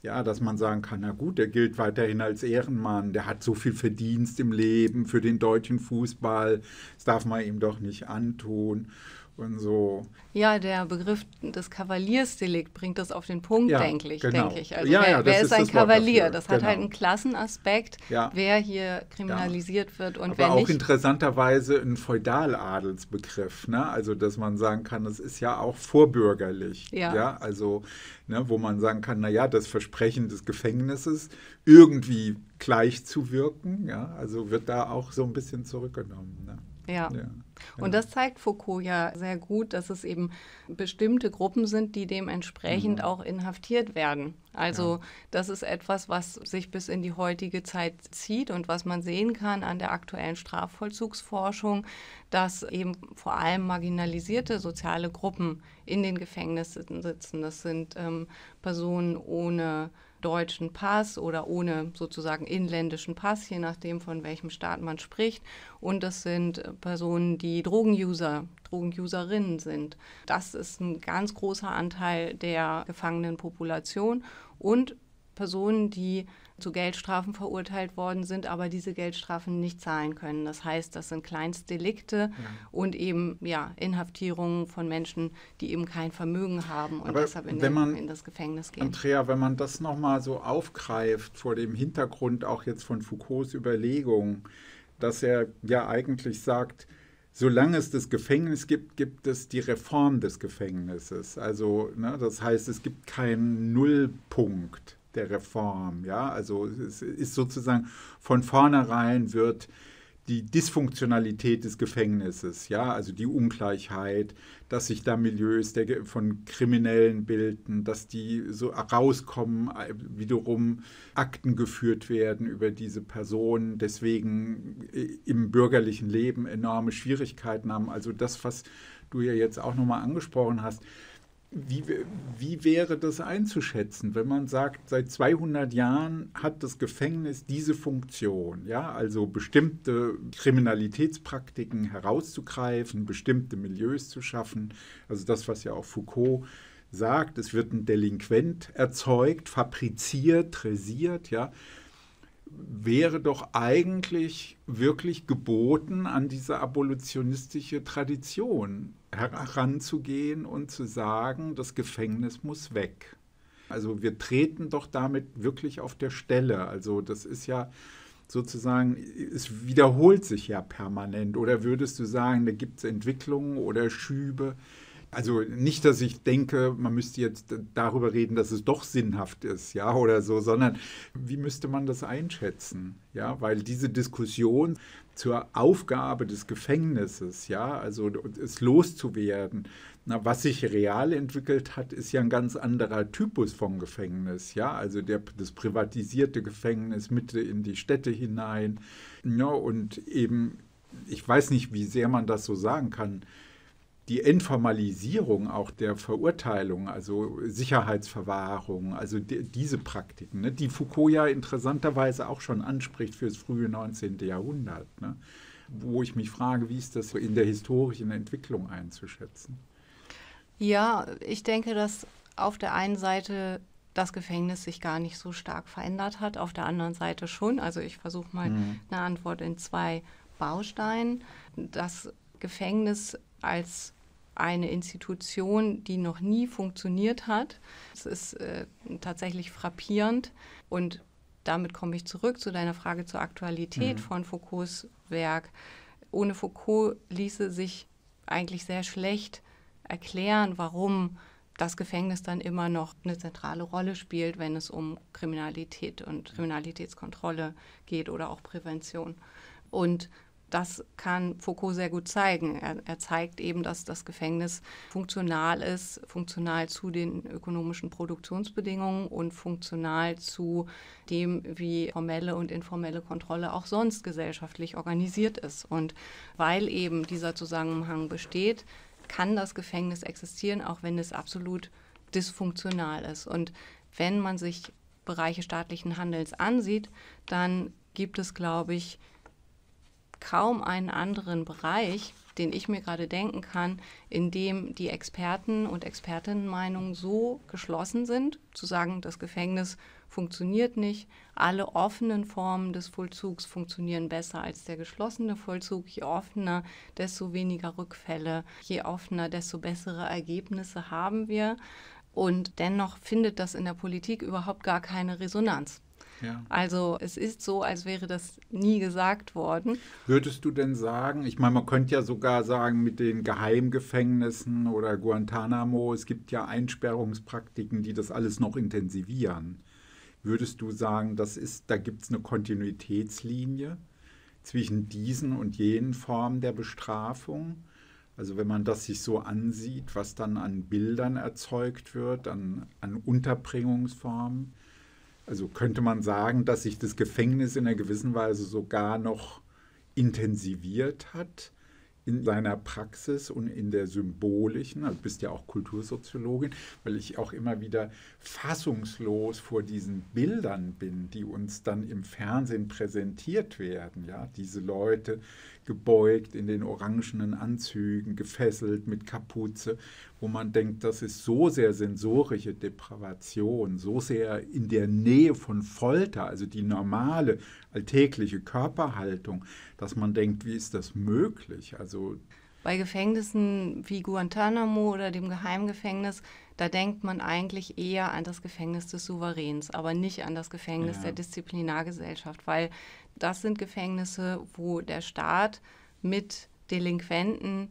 ja, dass man sagen kann, na gut, der gilt weiterhin als Ehrenmann, der hat so viel Verdienst im Leben für den deutschen Fußball, das darf man ihm doch nicht antun und so. Ja, der Begriff des Kavaliersdelikt bringt das auf den Punkt, ja, denke ich. Genau. Denk ich. Also ja, wer, ja, wer ist, ist ein Kavalier? Das hat halt genau. halt einen Klassenaspekt, wer hier kriminalisiert wird und Aber wer nicht. Aber auch interessanterweise ein Feudaladelsbegriff, ne? also dass man sagen kann, das ist ja auch vorbürgerlich. Ja. Also ne, wo man sagen kann, naja, das Versprechen des Gefängnisses irgendwie gleichzuwirken, ja? also wird da auch so ein bisschen zurückgenommen. Ne? ja. Und genau. das zeigt Foucault ja sehr gut, dass es eben bestimmte Gruppen sind, die dementsprechend mhm. auch inhaftiert werden. Also ja. das ist etwas, was sich bis in die heutige Zeit zieht und was man sehen kann an der aktuellen Strafvollzugsforschung, dass eben vor allem marginalisierte soziale Gruppen in den Gefängnissen sitzen. Das sind ähm, Personen ohne deutschen Pass oder ohne sozusagen inländischen Pass, je nachdem von welchem Staat man spricht. Und das sind äh, Personen, die Drogenuser, Drogenuserinnen sind. Das ist ein ganz großer Anteil der gefangenen Population und Personen, die zu Geldstrafen verurteilt worden sind, aber diese Geldstrafen nicht zahlen können. Das heißt, das sind Kleinstdelikte mhm. und eben ja, Inhaftierungen von Menschen, die eben kein Vermögen haben und aber deshalb in, den, man, in, das Gefängnis gehen. Andrea, wenn man das nochmal so aufgreift vor dem Hintergrund auch jetzt von Foucaults Überlegung, dass er ja eigentlich sagt, solange es das Gefängnis gibt, gibt es die Reform des Gefängnisses. Also, ne, das heißt, es gibt keinen Nullpunkt der Reform. Ja? Also es ist sozusagen von vornherein wird die Dysfunktionalität des Gefängnisses, ja, also die Ungleichheit, dass sich da Milieus der, von Kriminellen bilden, dass die so rauskommen, äh, wiederum Akten geführt werden über diese Personen, deswegen äh, im bürgerlichen Leben enorme Schwierigkeiten haben. Also das, was du ja jetzt auch nochmal angesprochen hast, wie, wie wäre das einzuschätzen, wenn man sagt, seit 200 Jahren hat das Gefängnis diese Funktion, ja, also bestimmte Kriminalitätspraktiken herauszugreifen, bestimmte Milieus zu schaffen, also das, was ja auch Foucault sagt, es wird ein Delinquent erzeugt, fabriziert, tresiert, ja, wäre doch eigentlich wirklich geboten, an diese abolitionistische Tradition heranzugehen und zu sagen, das Gefängnis muss weg. Also wir treten doch damit wirklich auf der Stelle. Also das ist ja sozusagen, es wiederholt sich ja permanent. Oder würdest du sagen, da gibt es Entwicklungen oder Schübe, also nicht, dass ich denke, man müsste jetzt darüber reden, dass es doch sinnhaft ist, ja, oder so, sondern wie müsste man das einschätzen? Ja, weil diese Diskussion zur Aufgabe des Gefängnisses, ja, also es loszuwerden, na, was sich real entwickelt hat, ist ja ein ganz anderer Typus vom Gefängnis, ja, also der, das privatisierte Gefängnis Mitte in die Städte hinein, ja, und eben, ich weiß nicht, wie sehr man das so sagen kann, die Informalisierung auch der Verurteilung, also Sicherheitsverwahrung, also die, diese Praktiken, ne, die Foucault ja interessanterweise auch schon anspricht für das frühe 19. Jahrhundert, ne, wo ich mich frage, wie ist das in der historischen Entwicklung einzuschätzen? Ja, ich denke, dass auf der einen Seite das Gefängnis sich gar nicht so stark verändert hat, auf der anderen Seite schon. Also ich versuche mal mhm. eine Antwort in zwei Bausteinen. Das Gefängnis als eine Institution, die noch nie funktioniert hat. Es ist äh, tatsächlich frappierend und damit komme ich zurück zu deiner Frage zur Aktualität mhm. von Foucaults Werk. Ohne Foucault ließe sich eigentlich sehr schlecht erklären, warum das Gefängnis dann immer noch eine zentrale Rolle spielt, wenn es um Kriminalität und Kriminalitätskontrolle geht oder auch Prävention. Und das kann Foucault sehr gut zeigen. Er, er, zeigt eben, dass das Gefängnis funktional ist, funktional zu den ökonomischen Produktionsbedingungen und funktional zu dem, wie formelle und informelle Kontrolle auch sonst gesellschaftlich organisiert ist. Und weil eben dieser Zusammenhang besteht, kann das Gefängnis existieren, auch wenn es absolut dysfunktional ist. Und wenn man sich Bereiche staatlichen Handels ansieht, dann gibt es, glaube ich, kaum einen anderen Bereich, den ich mir gerade denken kann, in dem die Experten und Expertinnenmeinungen so geschlossen sind, zu sagen, das Gefängnis funktioniert nicht, alle offenen Formen des Vollzugs funktionieren besser als der geschlossene Vollzug. Je offener, desto weniger Rückfälle, je offener, desto bessere Ergebnisse haben wir. Und dennoch findet das in der Politik überhaupt gar keine Resonanz. Also es ist so, als wäre das nie gesagt worden. Würdest du denn sagen, ich meine, man könnte ja sogar sagen, mit den Geheimgefängnissen oder Guantanamo, es gibt ja Einsperrungspraktiken, die das alles noch intensivieren. Würdest du sagen, das ist, da gibt es eine Kontinuitätslinie zwischen diesen und jenen Formen der Bestrafung? Also wenn man das sich so ansieht, was dann an Bildern erzeugt wird, an, an Unterbringungsformen, also könnte man sagen, dass sich das Gefängnis in einer gewissen Weise sogar noch intensiviert hat in seiner Praxis und in der symbolischen, also du bist ja auch Kultursoziologin, weil ich auch immer wieder fassungslos vor diesen Bildern bin, die uns dann im Fernsehen präsentiert werden, ja, diese Leute, gebeugt in den orangenen Anzügen, gefesselt mit Kapuze, wo man denkt, das ist so sehr sensorische Depravation, so sehr in der Nähe von Folter, also die normale alltägliche Körperhaltung, dass man denkt, wie ist das möglich? Also bei Gefängnissen wie Guantanamo oder dem Geheimgefängnis da denkt man eigentlich eher an das Gefängnis des Souveräns, aber nicht an das Gefängnis ja. der Disziplinargesellschaft, weil das sind Gefängnisse, wo der Staat mit Delinquenten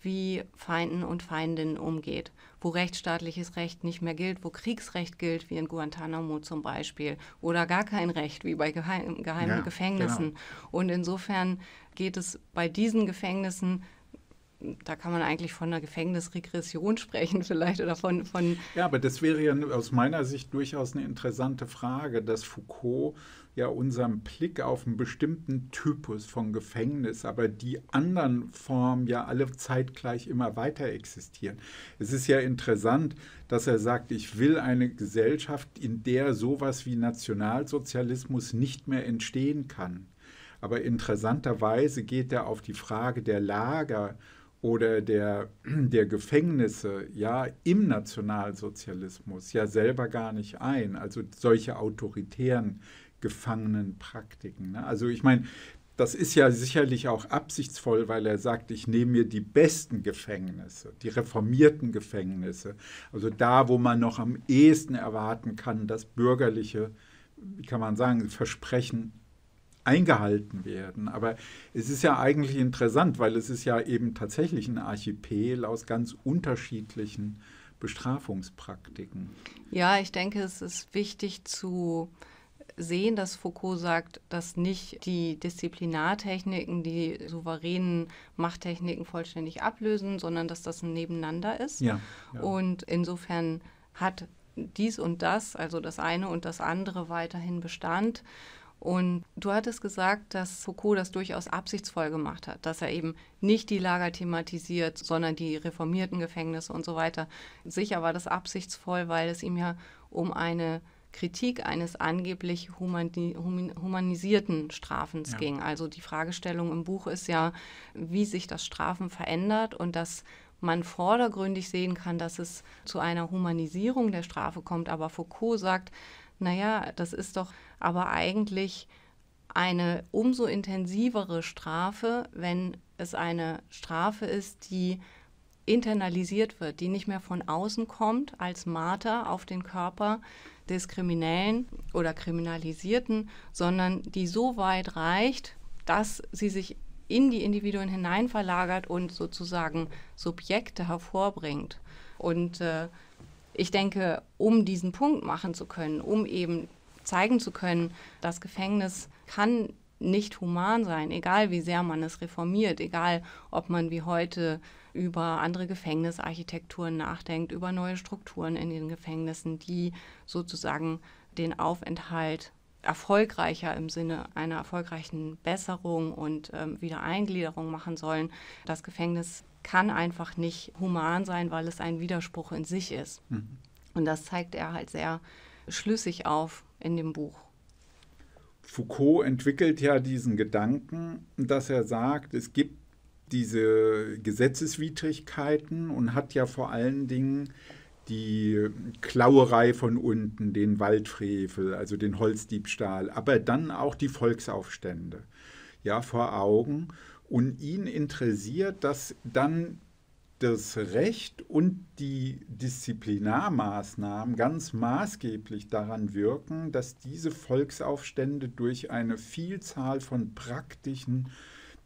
wie Feinden und Feindinnen umgeht, wo rechtsstaatliches Recht nicht mehr gilt, wo Kriegsrecht gilt, wie in Guantanamo zum Beispiel, oder gar kein Recht, wie bei geheim, geheimen ja, Gefängnissen. Genau. Und insofern geht es bei diesen Gefängnissen da kann man eigentlich von einer Gefängnisregression <laughs> sprechen vielleicht oder von, von... Ja, aber das wäre ja aus meiner Sicht durchaus eine interessante Frage, dass Foucault ja unseren Blick auf einen bestimmten Typus von Gefängnis, aber die anderen Formen ja alle zeitgleich immer weiter existieren. Es ist ja interessant, dass er sagt, ich will eine Gesellschaft, in der sowas wie Nationalsozialismus nicht mehr entstehen kann. Aber interessanterweise geht er auf die Frage der Lager oder der, <clears throat> der Gefängnisse ja im Nationalsozialismus ja selber gar nicht ein. Also solche autoritären Gefangenenpraktiken. Ne? Also ich meine, das ist ja sicherlich auch absichtsvoll, weil er sagt, ich nehme mir die besten Gefängnisse, die reformierten Gefängnisse, also da, wo man noch am ehesten erwarten kann, dass bürgerliche, wie kann man sagen, Versprechen eingehalten werden. Aber es ist ja eigentlich interessant, weil es ist ja eben tatsächlich ein Archipel aus ganz unterschiedlichen Bestrafungspraktiken. Ja, ich denke, es ist wichtig zu sehen, dass Foucault sagt, dass nicht die Disziplinartechniken die souveränen Machttechniken vollständig ablösen, sondern dass das ein Nebeneinander ist. Ja, ja. Und insofern hat dies und das, also das eine und das andere weiterhin Bestand. Und du hattest gesagt, dass Foucault das durchaus absichtsvoll gemacht hat, dass er eben nicht die Lager thematisiert, sondern die reformierten Gefängnisse und so weiter. Sicher war das absichtsvoll, weil es ihm ja um eine Kritik eines angeblich humani humanisierten Strafens ja. ging. Also die Fragestellung im Buch ist ja, wie sich das Strafen verändert und dass man vordergründig sehen kann, dass es zu einer Humanisierung der Strafe kommt. Aber Foucault sagt, naja, das ist doch aber eigentlich eine umso intensivere Strafe, wenn es eine Strafe ist, die internalisiert wird, die nicht mehr von außen kommt als Marter auf den Körper des Kriminellen oder Kriminalisierten, sondern die so weit reicht, dass sie sich in die Individuen hineinverlagert und sozusagen Subjekte hervorbringt. Und äh, ich denke, um diesen Punkt machen zu können, um eben zeigen zu können, das Gefängnis kann nicht human sein, egal wie sehr man es reformiert, egal ob man wie heute über andere Gefängnisarchitekturen nachdenkt, über neue Strukturen in den Gefängnissen, die sozusagen den Aufenthalt erfolgreicher im Sinne einer erfolgreichen Besserung und ähm, Wiedereingliederung machen sollen. Das Gefängnis kann einfach nicht human sein, weil es ein Widerspruch in sich ist. Mhm. Und das zeigt er halt sehr schlüssig auf in dem Buch. Foucault entwickelt ja diesen Gedanken, dass er sagt, es gibt diese Gesetzeswidrigkeiten und hat ja vor allen Dingen die Klauerei von unten, den Waldfrevel, also den Holzdiebstahl, aber dann auch die Volksaufstände ja, vor Augen. Und ihn interessiert, dass dann das Recht und die Disziplinarmaßnahmen ganz maßgeblich daran wirken, dass diese Volksaufstände durch eine Vielzahl von praktischen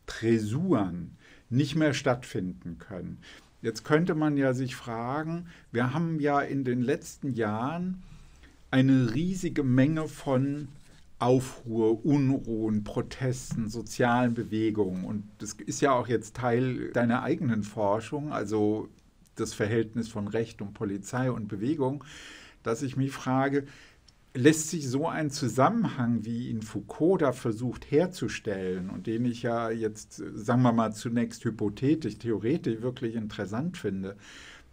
Tresuren nicht mehr stattfinden können. Jetzt könnte man ja sich fragen, wir haben ja in den letzten Jahren eine riesige Menge von Aufruhr, Unruhen, Protesten, sozialen Bewegungen. Und das ist ja auch jetzt Teil deiner eigenen Forschung, also das Verhältnis von Recht und Polizei und Bewegung, dass ich mich frage, lässt sich so ein Zusammenhang, wie ihn Foucault da versucht herzustellen und den ich ja jetzt, sagen wir mal, zunächst hypothetisch, theoretisch wirklich interessant finde,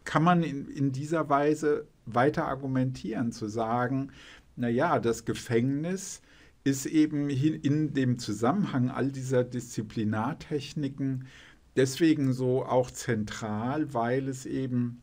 kann man in, in dieser Weise weiter argumentieren, zu sagen, naja, das Gefängnis ist eben in dem Zusammenhang all dieser Disziplinartechniken deswegen so auch zentral, weil es eben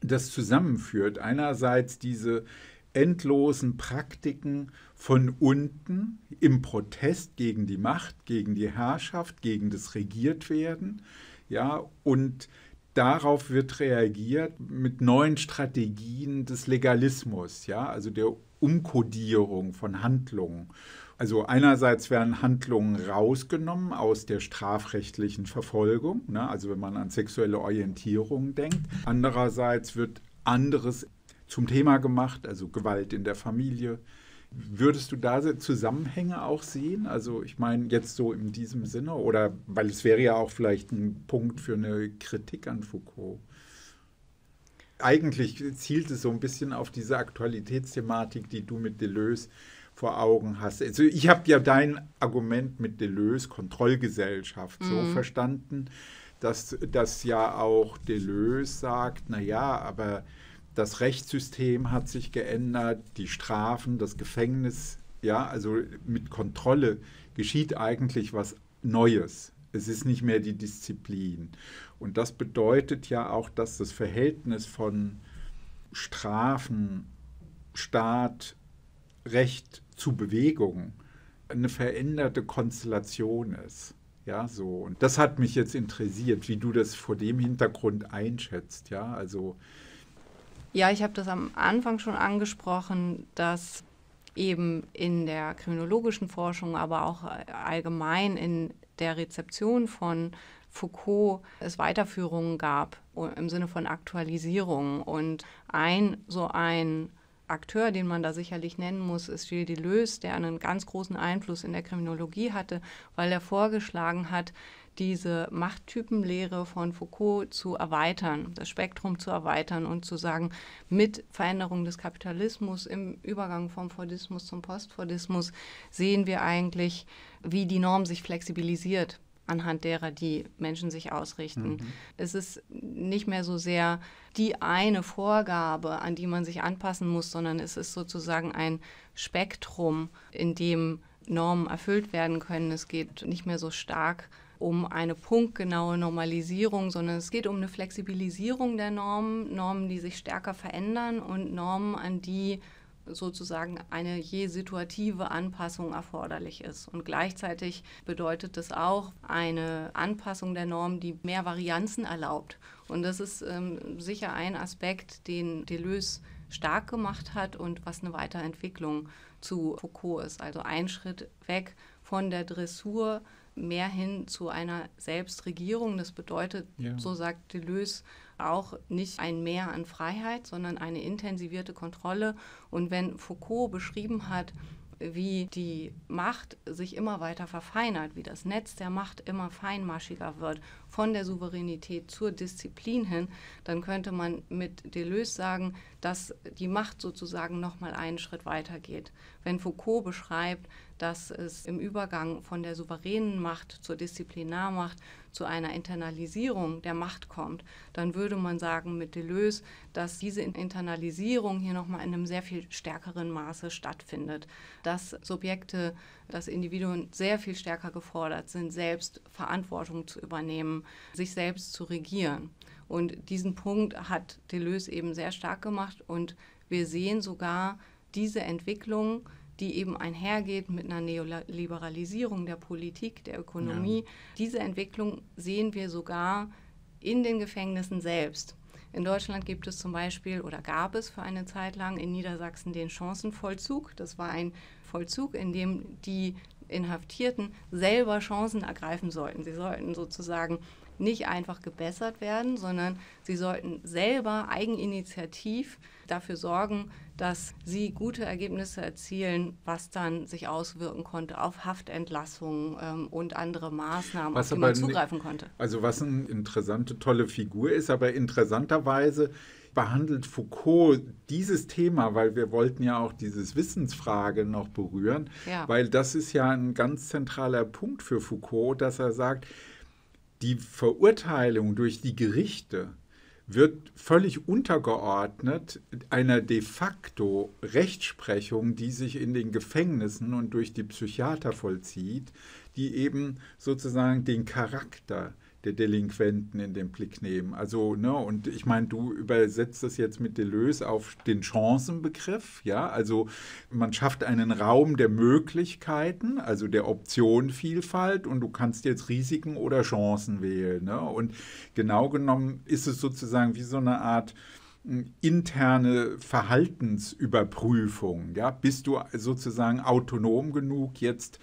das zusammenführt. Einerseits diese endlosen Praktiken von unten im Protest gegen die Macht, gegen die Herrschaft, gegen das Regiertwerden. Ja, und darauf wird reagiert mit neuen Strategien des Legalismus, ja, also der Umkodierung von Handlungen. Also einerseits werden Handlungen rausgenommen aus der strafrechtlichen Verfolgung, ne, also wenn man an sexuelle Orientierung denkt. Andererseits wird anderes zum Thema gemacht, also Gewalt in der Familie. Würdest du da Zusammenhänge auch sehen? Also ich meine jetzt so in diesem Sinne oder weil es wäre ja auch vielleicht ein Punkt für eine Kritik an Foucault. Eigentlich zielt es so ein bisschen auf diese Aktualitätsthematik, die du mit Deleuze vor Augen hast. Also ich habe ja dein Argument mit Deleuze Kontrollgesellschaft mhm. so verstanden, dass das ja auch Deleuze sagt, naja, ja, aber das Rechtssystem hat sich geändert, die Strafen, das Gefängnis, ja, also mit Kontrolle geschieht eigentlich was Neues. Es ist nicht mehr die Disziplin. Und das bedeutet ja auch, dass das Verhältnis von Strafen, Staat, Recht zu Bewegung eine veränderte Konstellation ist. Ja, so. Und das hat mich jetzt interessiert, wie du das vor dem Hintergrund einschätzt. Ja, also ja, ich habe das am Anfang schon angesprochen, dass eben in der kriminologischen Forschung, aber auch allgemein in der Rezeption von Foucault es Weiterführungen gab im Sinne von Aktualisierung. Und ein so ein Akteur, den man da sicherlich nennen muss, ist Gilles Deleuze, der einen ganz großen Einfluss in der Kriminologie hatte, weil er vorgeschlagen hat, diese Machttypenlehre von Foucault zu erweitern, das Spektrum zu erweitern und zu sagen, mit Veränderung des Kapitalismus im Übergang vom Fordismus zum Postfordismus sehen wir eigentlich, wie die Norm sich flexibilisiert anhand derer die Menschen sich ausrichten. Mhm. Es ist nicht mehr so sehr die eine Vorgabe, an die man sich anpassen muss, sondern es ist sozusagen ein Spektrum, in dem Normen erfüllt werden können. Es geht nicht mehr so stark um eine punktgenaue Normalisierung, sondern es geht um eine Flexibilisierung der Normen, Normen, die sich stärker verändern und Normen, an die sozusagen eine je situative Anpassung erforderlich ist. Und gleichzeitig bedeutet das auch eine Anpassung der Normen, die mehr Varianzen erlaubt. Und das ist ähm, sicher ein Aspekt, den Deleuze stark gemacht hat und was eine Weiterentwicklung zu Foucault ist. Also ein Schritt weg von der Dressur mehr hin zu einer Selbstregierung. Das bedeutet, ja. so sagt Deleuze, auch nicht ein Mehr an Freiheit, sondern eine intensivierte Kontrolle. Und wenn Foucault beschrieben hat, wie die Macht sich immer weiter verfeinert, wie das Netz der Macht immer feinmaschiger wird, von der Souveränität zur Disziplin hin, dann könnte man mit Deleuze sagen, dass die Macht sozusagen nochmal einen Schritt weiter geht. Wenn Foucault beschreibt, dass es im Übergang von der souveränen Macht zur Disziplinarmacht zu einer Internalisierung der Macht kommt, dann würde man sagen mit Deleuze, dass diese Internalisierung hier nochmal in einem sehr viel stärkeren Maße stattfindet. Dass Subjekte, dass Individuen sehr viel stärker gefordert sind, selbst Verantwortung zu übernehmen, sich selbst zu regieren. Und diesen Punkt hat Deleuze eben sehr stark gemacht und wir sehen sogar diese Entwicklung, die eben einhergeht mit einer Neoliberalisierung der Politik, der Ökonomie. Ja. Diese Entwicklung sehen wir sogar in den Gefängnissen selbst. In Deutschland gibt es zum Beispiel oder gab es für eine Zeit lang in Niedersachsen den Chancenvollzug. Das war ein Vollzug, in dem die Inhaftierten selber Chancen ergreifen sollten. Sie sollten sozusagen nicht einfach gebessert werden, sondern sie sollten selber eigeninitiativ dafür sorgen, dass sie gute Ergebnisse erzielen, was dann sich auswirken konnte auf Haftentlassungen ähm, und andere Maßnahmen, was auf die man zugreifen konnte. Also was eine interessante, tolle Figur ist, aber interessanterweise behandelt Foucault dieses Thema, weil wir wollten ja auch dieses Wissensfrage noch berühren, ja. weil das ist ja ein ganz zentraler Punkt für Foucault, dass er sagt, die Verurteilung durch die Gerichte wird völlig untergeordnet einer de facto Rechtsprechung, die sich in den Gefängnissen und durch die Psychiater vollzieht, die eben sozusagen den Charakter der Delinquenten in den Blick nehmen. Also, ne, und ich meine, du übersetzt das jetzt mit Deleuze auf den Chancenbegriff, ja, also man schafft einen Raum der Möglichkeiten, also der Optionenvielfalt und du kannst jetzt Risiken oder Chancen wählen, ne? und genau genommen ist es sozusagen wie so eine Art hm, interne Verhaltensüberprüfung, ja, bist du sozusagen autonom genug jetzt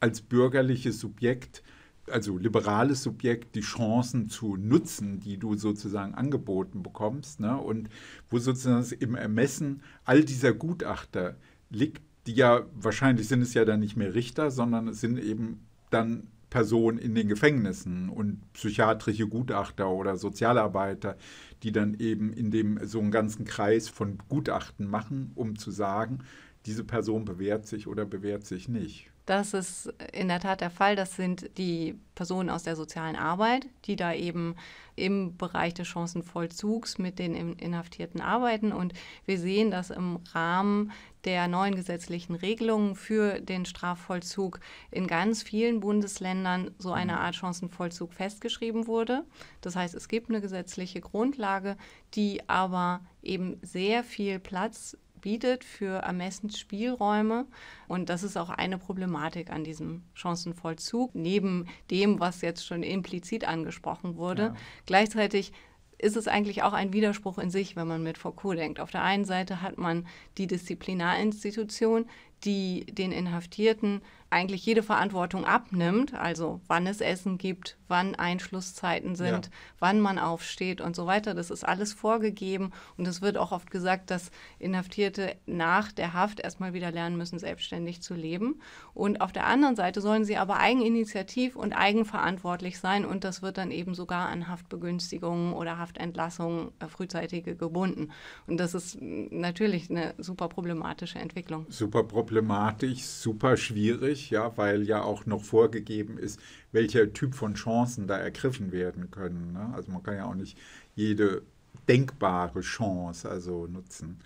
als bürgerliches Subjekt also liberales Subjekt die Chancen zu nutzen, die du sozusagen angeboten bekommst. Ne? Und wo sozusagen im Ermessen all dieser Gutachter liegt, die ja wahrscheinlich sind es ja dann nicht mehr Richter, sondern es sind eben dann Personen in den Gefängnissen und psychiatrische Gutachter oder Sozialarbeiter, die dann eben in dem so einen ganzen Kreis von Gutachten machen, um zu sagen, diese Person bewährt sich oder bewährt sich nicht. Das ist in der Tat der Fall. Das sind die Personen aus der sozialen Arbeit, die da eben im Bereich des Chancenvollzugs mit den Inhaftierten arbeiten. Und wir sehen, dass im Rahmen der neuen gesetzlichen Regelungen für den Strafvollzug in ganz vielen Bundesländern so eine mhm. Art Chancenvollzug festgeschrieben wurde. Das heißt, es gibt eine gesetzliche Grundlage, die aber eben sehr viel Platz bietet für Ermessensspielräume. Und das ist auch eine Problematik an diesem Chancenvollzug, neben dem, was jetzt schon implizit angesprochen wurde. Ja. Gleichzeitig ist es eigentlich auch ein Widerspruch in sich, wenn man mit Foucault denkt. Auf der einen Seite hat man die Disziplinarinstitution, die den Inhaftierten eigentlich jede Verantwortung abnimmt, also wann es Essen gibt, wann Einschlusszeiten sind, ja. wann man aufsteht und so weiter. Das ist alles vorgegeben und es wird auch oft gesagt, dass Inhaftierte nach der Haft erstmal wieder lernen müssen, selbstständig zu leben. Und auf der anderen Seite sollen sie aber eigeninitiativ und eigenverantwortlich sein und das wird dann eben sogar an Haftbegünstigungen oder Haftentlassungen äh, frühzeitige gebunden. Und das ist mm, natürlich eine super problematische Entwicklung. Super problematisch, super schwierig schwierig, ja, weil ja auch noch vorgegeben ist, welcher Typ von Chancen da ergriffen werden können. Ne? Also man kann ja auch nicht jede denkbare Chance also nutzen.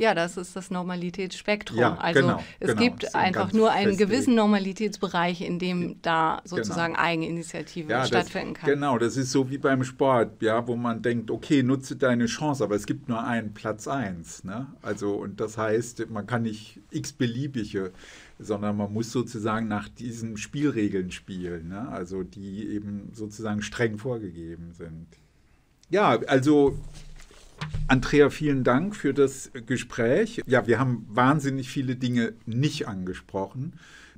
Ja, das ist das Normalitätsspektrum. Ja, also genau, es genau, gibt einfach nur einen festlich. gewissen Normalitätsbereich, in dem da genau. sozusagen genau. Eigeninitiative ja, stattfinden das, kann. Genau, das ist so wie beim Sport, ja, wo man denkt, okay, nutze deine Chance, aber es gibt nur einen Platz eins. Ne? Also, und das heißt, man kann nicht x-beliebige sondern man muss sozusagen nach diesen Spielregeln spielen, ne? also die eben sozusagen streng vorgegeben sind. Ja, also Andrea, vielen Dank für das Gespräch. Ja, wir haben wahnsinnig viele Dinge nicht angesprochen,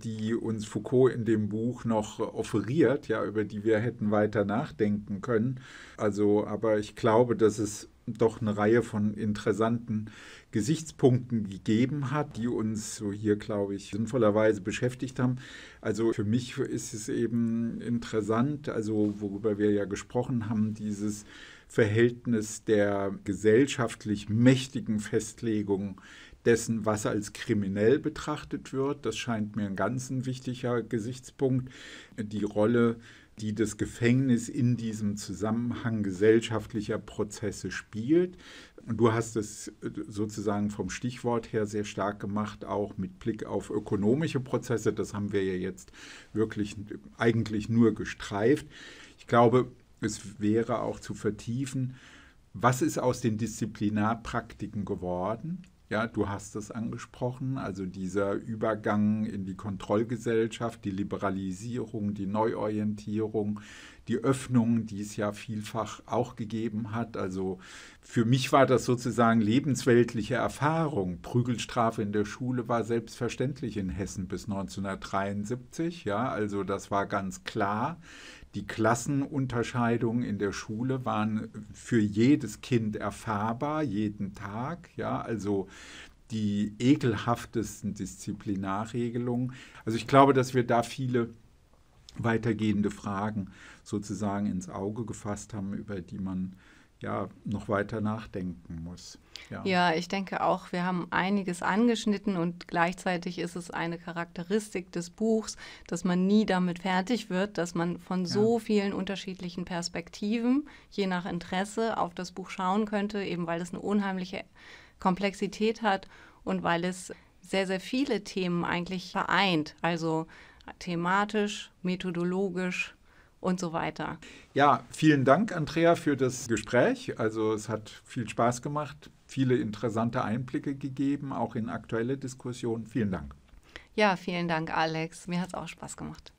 die uns Foucault in dem Buch noch offeriert, ja, über die wir hätten weiter nachdenken können. Also, aber ich glaube, dass es doch eine Reihe von interessanten Gesichtspunkten gegeben hat, die uns so hier, glaube ich, sinnvollerweise beschäftigt haben. Also für mich ist es eben interessant, also worüber wir ja gesprochen haben, dieses Verhältnis der gesellschaftlich mächtigen Festlegung dessen, was als kriminell betrachtet wird. Das scheint mir ein ganz ein wichtiger Gesichtspunkt. Die Rolle die das Gefängnis in diesem Zusammenhang gesellschaftlicher Prozesse spielt. Und du hast es äh, sozusagen vom Stichwort her sehr stark gemacht, auch mit Blick auf ökonomische Prozesse. Das haben wir ja jetzt wirklich eigentlich nur gestreift. Ich glaube, es wäre auch zu vertiefen, was ist aus den Disziplinarpraktiken geworden? Ja, du hast es angesprochen, also dieser Übergang in die Kontrollgesellschaft, die Liberalisierung, die Neuorientierung, die Öffnung, die es ja vielfach auch gegeben hat. Also für mich war das sozusagen lebensweltliche Erfahrung. Prügelstrafe in der Schule war selbstverständlich in Hessen bis 1973. Ja, also das war ganz klar. Die Klassenunterscheidungen in der Schule waren für jedes Kind erfahrbar, jeden Tag. Ja, also die ekelhaftesten Disziplinarregelungen. Also ich glaube, dass wir da viele weitergehende Fragen sozusagen ins Auge gefasst haben, über die man ja noch weiter nachdenken muss. Ja. ich denke auch, wir haben einiges angeschnitten und gleichzeitig ist es eine Charakteristik des Buchs, dass man nie damit fertig wird, dass man von so ja. vielen unterschiedlichen Perspektiven, je nach Interesse, auf das Buch schauen könnte, eben weil es eine unheimliche Komplexität hat und weil es sehr, sehr viele Themen eigentlich vereint. Also thematisch, methodologisch, und so weiter. Ja, vielen Dank, Andrea, für das Gespräch. Also es hat viel Spaß gemacht viele interessante Einblicke gegeben, auch in aktuelle Diskussionen. Vielen Dank. Ja, vielen Dank, Alex. Mir hat es auch Spaß gemacht.